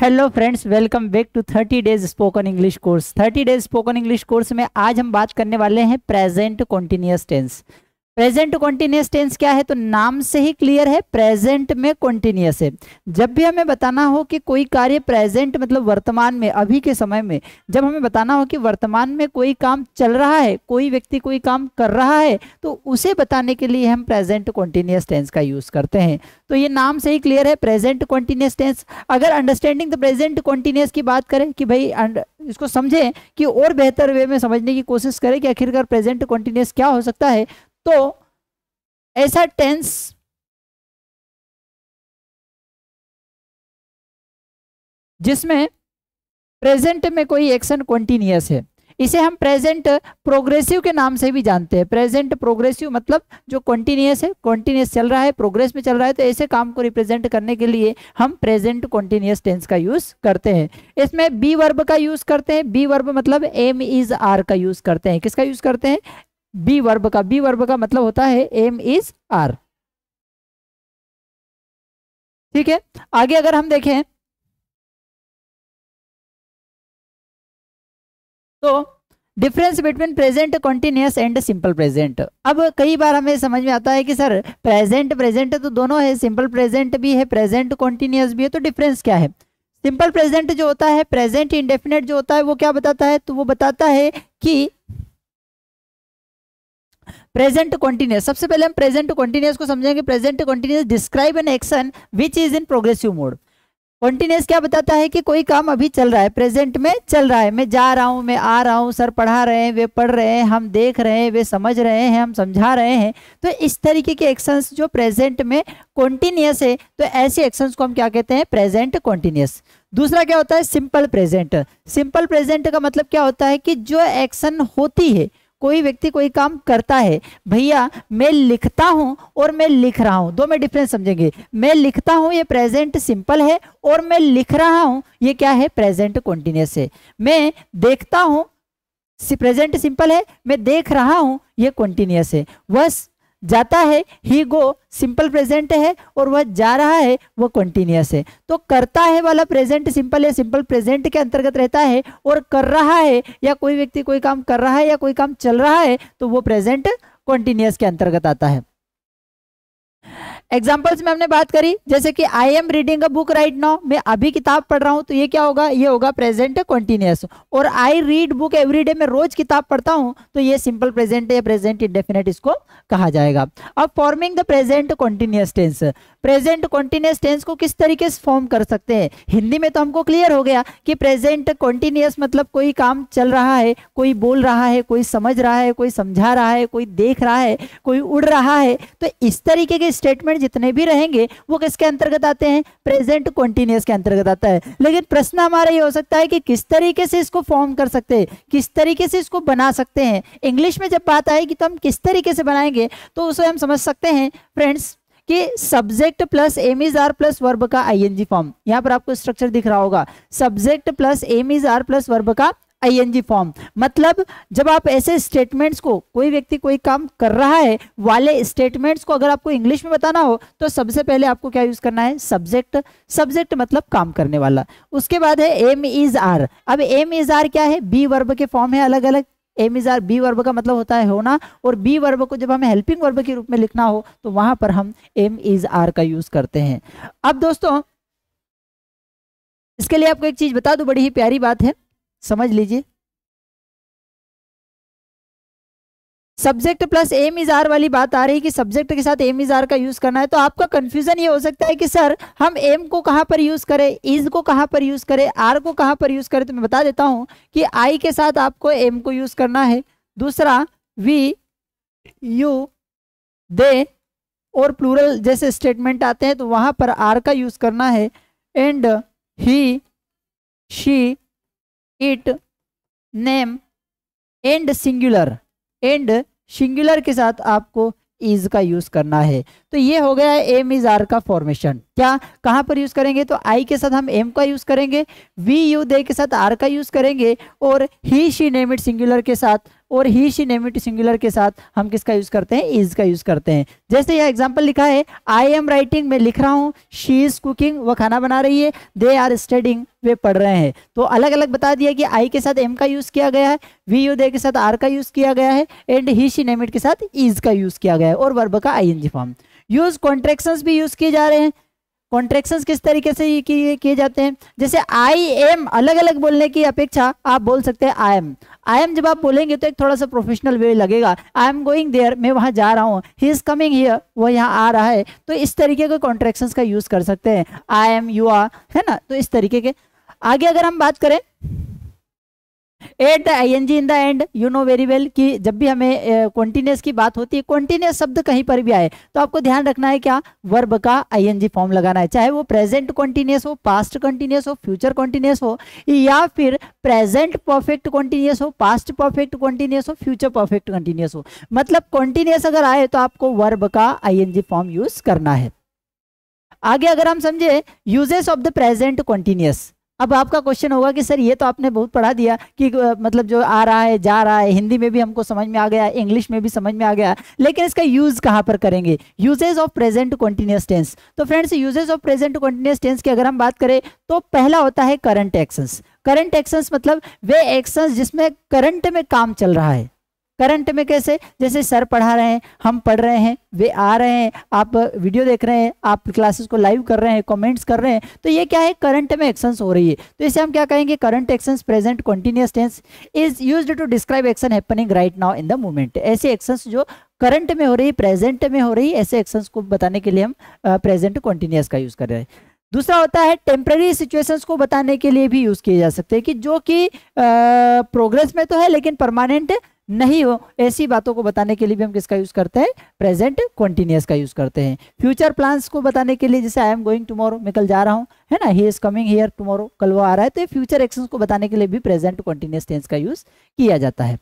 Hello friends welcome back to 30 days spoken English course 30 days spoken English course में आज हम बात करने वाले हैं present continuous tense present continuous tense क्या है तो नाम से ही क्लियर है प्रेजेंट में कॉन्टिन्यूस है जब भी हमें बताना हो कि कोई कार्य प्रेजेंट मतलब वर्तमान में अभी के समय में जब हमें बताना हो कि वर्तमान में कोई काम चल रहा है कोई व्यक्ति कोई काम कर रहा है तो उसे बताने के लिए हम प्रेजेंट कॉन्टिन्यूस टेंस का यूज करते हैं तो ये नाम से ही क्लियर है प्रेजेंट कॉन्टिन्यूस टेंस अगर अंडरस्टैंडिंग द प्रेजेंट कॉन्टिन्यूस की बात करें कि भाई अं, इसको समझें कि और बेहतर वे में समझने की कोशिश करें कि आखिरकार प्रेजेंट कॉन्टिन्यूस क्या हो सकता है तो ऐसा टेंस जिसमें प्रेजेंट में कोई एक्शन कॉन्टिन्यूस है इसे हम प्रेजेंट प्रोग्रेसिव के नाम से भी जानते हैं प्रेजेंट प्रोग्रेसिव मतलब जो कॉन्टिन्यूस है कॉन्टिन्यूस चल रहा है प्रोग्रेस में चल रहा है तो ऐसे काम को रिप्रेजेंट करने के लिए हम प्रेजेंट कॉन्टिन्यूस टेंस का यूज करते हैं इसमें बी वर्ब का यूज करते हैं बी वर्ब मतलब एम इज आर का यूज करते हैं किसका यूज करते हैं बी वर्ब का बी वर्ब का मतलब होता है एम इज आर ठीक है आगे अगर हम देखें तो difference between present continuous and simple present अब कई बार हमें समझ में आता है कि सर प्रेजेंट प्रेजेंट तो दोनों है सिंपल प्रेजेंट भी है प्रेजेंट कॉन्टिन्यूस भी है तो डिफरेंस क्या है सिंपल प्रेजेंट जो होता है प्रेजेंट इंडेफिनेट जो होता है वो क्या बताता है तो वो बताता है कि प्रेजेंट कॉन्टिन्यूस सबसे पहले हम प्रेजेंट कॉन्टिन्यूस को समझेंगे present continuous describe an action which is in progressive mode continuous क्या बताता है कि कोई काम अभी चल रहा है प्रेजेंट में चल रहा है मैं जा रहा हूँ मैं आ रहा हूँ सर पढ़ा रहे हैं वे पढ़ रहे हैं हम देख रहे हैं वे समझ रहे हैं हम समझा रहे हैं तो इस तरीके के एक्शंस जो प्रेजेंट में कॉन्टिन्यूस है तो ऐसे एक्शंस को हम क्या कहते हैं प्रेजेंट कॉन्टिन्यूस दूसरा क्या होता है सिंपल प्रेजेंट सिंपल प्रेजेंट का मतलब क्या होता है कि जो एक्शन होती है कोई व्यक्ति कोई काम करता है भैया मैं लिखता हूं और मैं लिख रहा हूं दो में डिफरेंस समझेंगे मैं लिखता हूं ये प्रेजेंट सिंपल है और मैं लिख रहा हूं ये क्या है प्रेजेंट कॉन्टिन्यूस है मैं देखता हूं प्रेजेंट सिंपल है मैं देख रहा हूं ये कॉन्टिन्यूस है बस जाता है ही गो सिंपल प्रेजेंट है और वह जा रहा है वह कंटिन्यूस है तो करता है वाला प्रेजेंट सिंपल या सिंपल प्रेजेंट के अंतर्गत रहता है और कर रहा है या कोई व्यक्ति कोई काम कर रहा है या कोई काम चल रहा है तो वो प्रेजेंट कंटिन्यूस के अंतर्गत आता है एग्जाम्पल्स में हमने बात करी जैसे कि I am reading a book right now मैं अभी किताब पढ़ रहा हूं तो ये क्या होगा ये होगा प्रेजेंट कंटिन्यूस और I read book every day मैं रोज किताब पढ़ता हूं तो ये सिंपल प्रेजेंट या प्रेजेंट इंडेफिनेट इसको कहा जाएगा अब forming the present continuous tense present continuous tense को किस तरीके से फॉर्म कर सकते हैं हिंदी में तो हमको क्लियर हो गया कि प्रेजेंट कॉन्टिन्यूस मतलब कोई काम चल रहा है कोई बोल रहा है कोई समझ रहा है कोई समझा रहा है कोई देख रहा है कोई उड़ रहा है तो इस तरीके के स्टेटमेंट समीकरण जितने भी रहेंगे वो किसके अंतर्गत आते हैं प्रेजेंट कॉन्टिन्यूस के अंतर्गत आता है लेकिन प्रश्न हमारा ये हो सकता है कि किस तरीके से इसको फॉर्म कर सकते हैं किस तरीके से इसको बना सकते हैं इंग्लिश में जब बात आएगी तो हम किस तरीके से बनाएंगे तो उसे हम समझ सकते हैं फ्रेंड्स कि subject plus am is are plus verb का आईएनजी फॉर्म यहां पर आपको स्ट्रक्चर दिख रहा होगा subject plus am is are plus verb का आईएनजी फॉर्म मतलब जब आप ऐसे स्टेटमेंट्स को कोई व्यक्ति कोई काम कर रहा है वाले स्टेटमेंट्स को अगर आपको इंग्लिश में बताना हो तो सबसे पहले आपको क्या यूज करना है सब्जेक्ट सब्जेक्ट मतलब काम करने वाला उसके बाद है एम इज आर अब एम इज आर क्या है बी वर्ब के फॉर्म है अलग अलग am is are be verb का मतलब होता है होना और बी वर्ब को जब हमें हेल्पिंग वर्ब के रूप में लिखना हो तो वहां पर हम एम इज आर का यूज करते हैं अब दोस्तों इसके लिए आपको एक चीज बता दूं बड़ी ही प्यारी बात है समझ लीजिए subject plus am is are वाली बात आ रही कि सब्जेक्ट के साथ एम इज आर का यूज करना है तो आपका कंफ्यूजन ये हो सकता है कि सर हम एम को कहाँ पर यूज करें इज को कहाँ पर यूज करें आर को कहाँ पर यूज करें तो मैं बता देता हूँ कि आई के साथ आपको एम को यूज करना है दूसरा वी यू दे और प्लूरल जैसे स्टेटमेंट आते हैं तो वहां पर आर का यूज करना है and he she it name and singular and singular के साथ आपको इज का यूज करना है तो ये हो गया एम इज आर का फॉर्मेशन क्या कहाँ पर यूज करेंगे तो आई के साथ हम एम का यूज करेंगे वी यू दे के साथ आर का यूज करेंगे और he she name it singular के साथ और ही शी नेमिट सिंगुलर के साथ हम किसका यूज करते हैं इज का यूज करते हैं जैसे यह एग्जाम्पल लिखा है आई एम राइटिंग मैं लिख रहा हूँ शी इज कुकिंग वह खाना बना रही है दे आर स्टडिंग वे पढ़ रहे हैं तो अलग अलग बता दिया कि आई के साथ एम का यूज किया गया है वी यू दे के साथ आर का यूज किया गया है एंड ही शी नेमिट के साथ इज का यूज किया गया है और वर्ब का I N form use contraction भी यूज किए जा रहे हैं कॉन्ट्रेक्शन किस तरीके से किए किए जाते हैं जैसे आई एम अलग अलग बोलने की अपेक्षा आप बोल सकते हैं आई एम आई एम जब आप बोलेंगे तो एक थोड़ा सा प्रोफेशनल वे लगेगा आई एम गोइंग देयर मैं वहां जा रहा हूँ ही इज कमिंग हियर वो यहाँ आ रहा है तो इस तरीके के कॉन्ट्रेक्शन का यूज कर सकते हैं आई एम यू आर है ना तो इस तरीके के आगे अगर हम बात करें at the ING in the end you know very well कि जब भी हमें कॉन्टीन्यूस uh, की बात होती है कॉन्टीन्यूस शब्द कहीं पर भी आए तो आपको ध्यान रखना है क्या वर्ब का आई एनजी फॉर्म लगाना है चाहे वो प्रेजेंट कॉन्टीन्यूस हो पास्ट कॉन्टीन्यूस हो फ्यूचर कॉन्टीन्यूस हो या फिर प्रेजेंट परफेक्ट कॉन्टीन्यूस हो पास्ट परफेक्ट कॉन्टीन्यूस हो फ्यूचर परफेक्ट कंटिन्यूस हो मतलब कॉन्टीन्यूस अगर आए तो आपको वर्ब का जी फॉर्म यूज करना है आगे अगर हम समझे uses of the present continuous अब आपका क्वेश्चन होगा कि सर ये तो आपने बहुत पढ़ा दिया कि मतलब जो आ रहा है जा रहा है हिंदी में भी हमको समझ में आ गया इंग्लिश में भी समझ में आ गया लेकिन इसका यूज़ कहाँ पर करेंगे uses of present continuous tense तो friends uses of present continuous tense की अगर हम बात करें तो पहला होता है करंट एक्शंस करंट एक्शंस मतलब वे एक्शंस जिसमें करंट में काम चल रहा है करंट में कैसे जैसे सर पढ़ा रहे हैं हम पढ़ रहे हैं वे आ रहे हैं आप वीडियो देख रहे हैं आप क्लासेस को लाइव कर रहे हैं कमेंट्स कर रहे हैं तो ये क्या है करंट में एक्शंस हो रही है तो इसे हम क्या कहेंगे current actions present continuous tense is use to describe action happening right now in the movement ऐसे एक्शंस जो करंट में हो रही प्रेजेंट में हो रही ऐसे एक्शंस को बताने के लिए हम प्रेजेंट कॉन्टिन्यूस का यूज कर रहे हैं दूसरा होता है टेम्प्रेरी सिचुएशंस को बताने के लिए भी यूज किए जा सकते हैं कि जो कि प्रोग्रेस में तो है लेकिन परमानेंट नहीं हो ऐसी बातों को बताने के लिए भी हम किसका यूज करते हैं प्रेजेंट कंटिन्यूस का यूज करते हैं फ्यूचर प्लान्स को बताने के लिए जैसे आई एम गोइंग टुमारो मैं कल जा रहा हूँ है ना he is coming here tomorrow कल वो आ रहा है तो फ्यूचर एक्शन को बताने के लिए भी प्रेजेंट कंटिन्यूस टेंस का यूज किया जाता है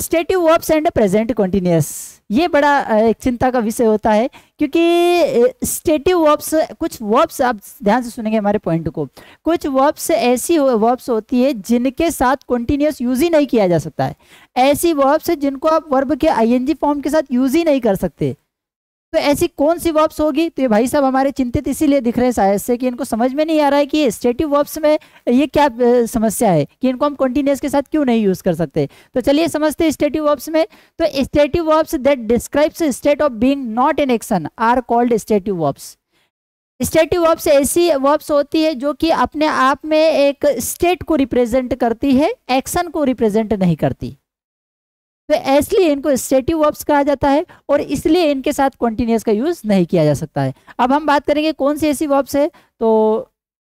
stative verbs and present continuous ये बड़ा एक चिंता का विषय होता है क्योंकि स्टेटिव वर्ब्स कुछ वर्ब्स आप ध्यान से सुनेंगे हमारे पॉइंट को कुछ वर्ब्स ऐसी वर्ब्स होती है जिनके साथ कॉन्टिन्यूस यूज ही नहीं किया जा सकता है ऐसी वर्ब्स जिनको आप वर्ब के आईएनजी फॉर्म के साथ यूज ही नहीं कर सकते तो ऐसी कौन सी वर्ब्स होगी तो ये भाई साहब हमारे चिंतित इसीलिए दिख रहे हैं शायद से कि इनको समझ में नहीं आ रहा है कि स्टेटिव वर्ब्स में ये क्या समस्या है कि इनको हम कंटिन्यूस के साथ क्यों नहीं यूज़ कर सकते तो चलिए समझते हैं स्टेटिव वर्ब्स में तो stative verbs that describes state of being not in action are called stative verbs stative verbs ऐसी वर्ब्स होती है जो कि अपने आप में एक स्टेट को रिप्रेजेंट करती है एक्शन को रिप्रेजेंट नहीं करती तो इसलिए इनको स्टेटिव वर्ब्स कहा जाता है और इसलिए इनके साथ कॉन्टिन्यूस का यूज़ नहीं किया जा सकता है अब हम बात करेंगे कौन सी ऐसी वर्ब्स है तो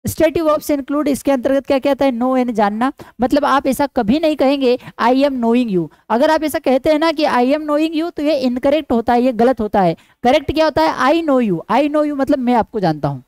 स्टेटिव वर्ब्स इंक्लूड इसके अंतर्गत क्या कहता है नो एन जानना मतलब आप ऐसा कभी नहीं कहेंगे आई एम नोइंग यू अगर आप ऐसा कहते हैं ना कि आई एम नोइंग यू तो ये इनकरेक्ट होता है ये गलत होता है करेक्ट क्या होता है I know you I know you मतलब मैं आपको जानता हूँ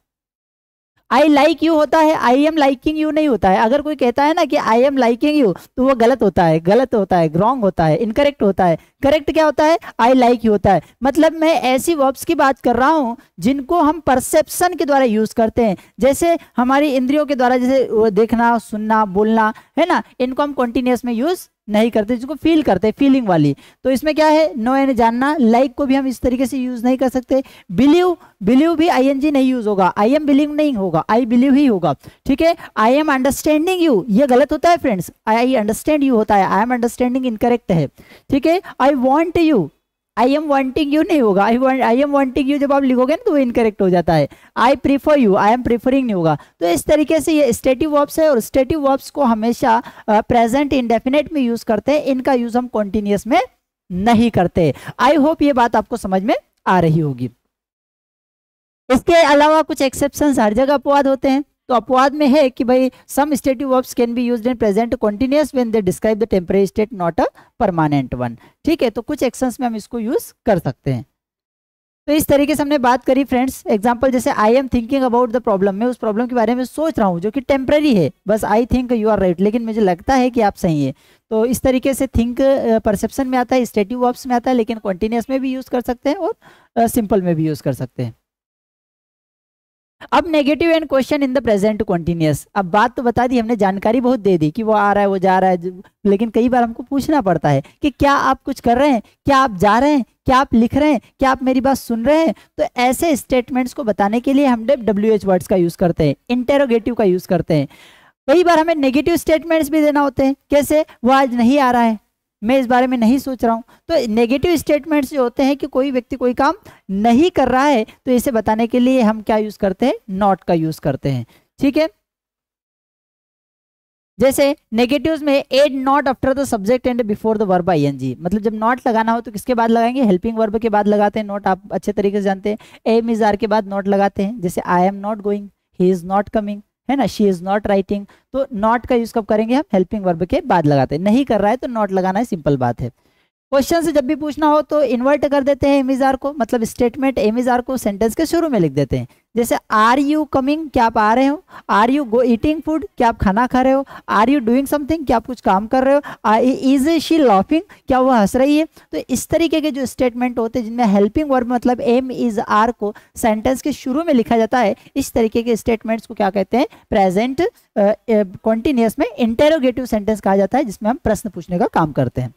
आई लाइक यू होता है आई एम लाइकिंग यू नहीं होता है अगर कोई कहता है ना कि आई एम लाइकिंग यू तो वो गलत होता है गलत होता है रॉन्ग होता है इनकरेक्ट होता है करेक्ट क्या होता है आई लाइक यू होता है मतलब मैं ऐसी वर्ब्स की बात कर रहा हूँ जिनको हम परसेप्शन के द्वारा यूज करते हैं जैसे हमारी इंद्रियों के द्वारा जैसे देखना सुनना बोलना है ना इनको हम कॉन्टिन्यूस में यूज नहीं करते जिसको फील करते फीलिंग वाली तो इसमें क्या है नो एन जानना लाइक like को भी हम इस तरीके से यूज नहीं कर सकते बिलीव बिलीव भी आई नहीं यूज होगा आई एम बिलीव नहीं होगा आई बिलीव ही होगा ठीक है आई एम अंडरस्टैंडिंग यू ये गलत होता है फ्रेंड्स आई अंडरस्टैंड यू होता है आई एम अंडरस्टैंडिंग इनकरेक्ट है ठीक है I want you I am wanting you नहीं होगा I I am wanting you जब आप लिखोगे ना तो वो इनकरेक्ट हो जाता है I prefer you I am preferring नहीं होगा तो इस तरीके से ये स्टेटिव वर्ब्स है और स्टेटिव वर्ब्स को हमेशा प्रेजेंट इंडेफिनेट में यूज़ करते हैं इनका यूज़ हम कॉन्टिन्यूस में नहीं करते आई होप ये बात आपको समझ में आ रही होगी इसके अलावा कुछ एक्सेप्शन हर जगह अपवाद होते हैं तो अपवाद में है कि भाई some stative verbs can be used in present continuous when they describe the temporary state not a permanent one ठीक है तो कुछ एक्शंस में हम इसको यूज कर सकते हैं तो इस तरीके से हमने बात करी फ्रेंड्स एग्जाम्पल जैसे I am thinking about the problem मैं उस प्रॉब्लम के बारे में सोच रहा हूँ जो कि टेम्प्रेरी है बस I think you are right लेकिन मुझे लगता है कि आप सही है तो इस तरीके से थिंक परसेप्शन में आता है स्टेटिव वर्ब्स में आता है लेकिन कॉन्टिन्यूस में भी यूज़ कर सकते हैं और सिंपल में भी यूज़ कर सकते हैं अब negative and question in the present continuous अब बात तो बता दी हमने जानकारी बहुत दे दी कि वो आ रहा है वो जा रहा है लेकिन कई बार हमको पूछना पड़ता है कि क्या आप कुछ कर रहे हैं क्या आप जा रहे हैं क्या आप लिख रहे हैं क्या आप मेरी बात सुन रहे हैं तो ऐसे स्टेटमेंट्स को बताने के लिए हम डब्ल्यू एच वर्ड्स का यूज़ करते हैं इंटेरोगेटिव का यूज़ करते हैं कई बार हमें नेगेटिव स्टेटमेंट्स भी देना होते हैं कैसे वो आज नहीं आ रहा है मैं इस बारे में नहीं सोच रहा हूँ तो नेगेटिव स्टेटमेंट्स जो होते हैं कि कोई व्यक्ति कोई काम नहीं कर रहा है तो इसे बताने के लिए हम क्या यूज़ करते हैं नॉट का यूज़ करते हैं ठीक है जैसे नेगेटिव्स में add not after the subject and before the verb ING मतलब जब नॉट लगाना हो तो किसके बाद लगाएंगे हेल्पिंग वर्ब के बाद लगाते हैं नॉट आप अच्छे तरीके से जानते हैं एम इज आर के बाद नॉट लगाते हैं जैसे I am not going he is not coming है ना शी इज नॉट राइटिंग तो नॉट का यूज कब करेंगे हम हेल्पिंग वर्ब के बाद लगाते हैं नहीं कर रहा है तो नॉट लगाना है सिंपल बात है क्वेश्चन से जब भी पूछना हो तो इन्वर्ट कर देते हैं एमिजार को मतलब स्टेटमेंट एमिजार को सेंटेंस के शुरू में लिख देते हैं जैसे आर यू कमिंग क्या आप आ रहे हो are you go eating food क्या आप खाना खा रहे हो आर यू डूइंग समथिंग क्या आप कुछ काम कर रहे हो इज शी लॉफिंग क्या वो हंस रही है तो इस तरीके के जो स्टेटमेंट होते हैं जिनमें हेल्पिंग वर्ब मतलब एम इज आर को सेंटेंस के शुरू में लिखा जाता है इस तरीके के स्टेटमेंट्स को क्या कहते हैं प्रेजेंट कॉन्टिन्यूस uh, uh, में इंटेरोगेटिव सेंटेंस कहा जाता है जिसमें हम प्रश्न पूछने का काम करते हैं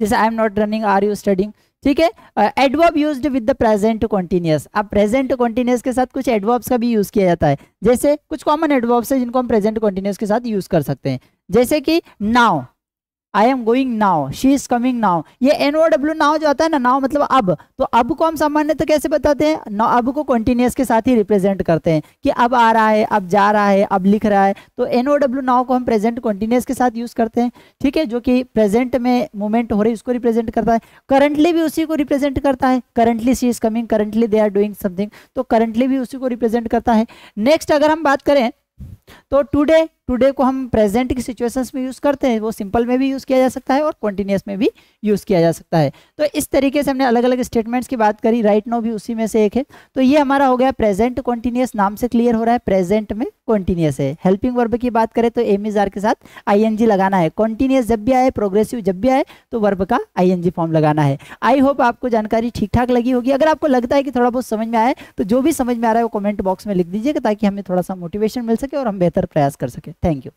जैसे I am not running are you studying ठीक है adverb used with the present continuous अब प्रेजेंट कॉन्टिन्यूस के साथ कुछ एडवर्ब्स का भी यूज किया जाता है जैसे कुछ कॉमन एडवर्ब्स है जिनको हम प्रेजेंट कॉन्टिन्यूस के साथ यूज कर सकते हैं जैसे कि now I am going now she is coming now ये एनओ डब्ल्यू नाव जो आता है ना नाव मतलब अब तो अब को हम सामान्य तो कैसे बताते हैं अब को कंटिन्यूस के साथ ही रिप्रेजेंट करते हैं कि अब आ रहा है अब जा रहा है अब लिख रहा है तो एनओ डब्ल्यू नाव को हम प्रेजेंट कंटिन्यूस के साथ यूज करते हैं ठीक है जो कि प्रेजेंट में मूवमेंट हो रही है उसको रिप्रेजेंट करता है करंटली भी उसी को रिप्रेजेंट करता है currently she is coming currently they are doing something तो करंटली भी उसी को रिप्रेजेंट करता है नेक्स्ट अगर हम बात करें तो टूडे टुडे को हम प्रेजेंट की सिचुएशंस में यूज़ करते हैं वो सिंपल में भी यूज़ किया जा सकता है और कॉन्टीन्यूस में भी यूज़ किया जा सकता है तो इस तरीके से हमने अलग अलग स्टेटमेंट्स की बात करी राइट नो भी उसी में से एक है तो ये हमारा हो गया प्रेजेंट कॉन्टीन्यूस नाम से क्लियर हो रहा है प्रेजेंट में कॉन्टीन्यूस है हेल्पिंग वर्ब की बात करें तो एम इज आर के साथ आई लगाना है कॉन्टीन्यूस जब भी आए प्रोग्रेसिव जब भी आए तो वर्ब का आई फॉर्म लगाना है आई होप आपको जानकारी ठीक ठाक लगी होगी अगर आपको लगता है कि थोड़ा बहुत समझ में आए तो जो भी समझ में आ रहा है वो कमेंट बॉक्स में लिख दीजिएगा ताकि हमें थोड़ा सा मोटिवेशन मिल सके और हम बेहतर प्रयास कर सके thank you.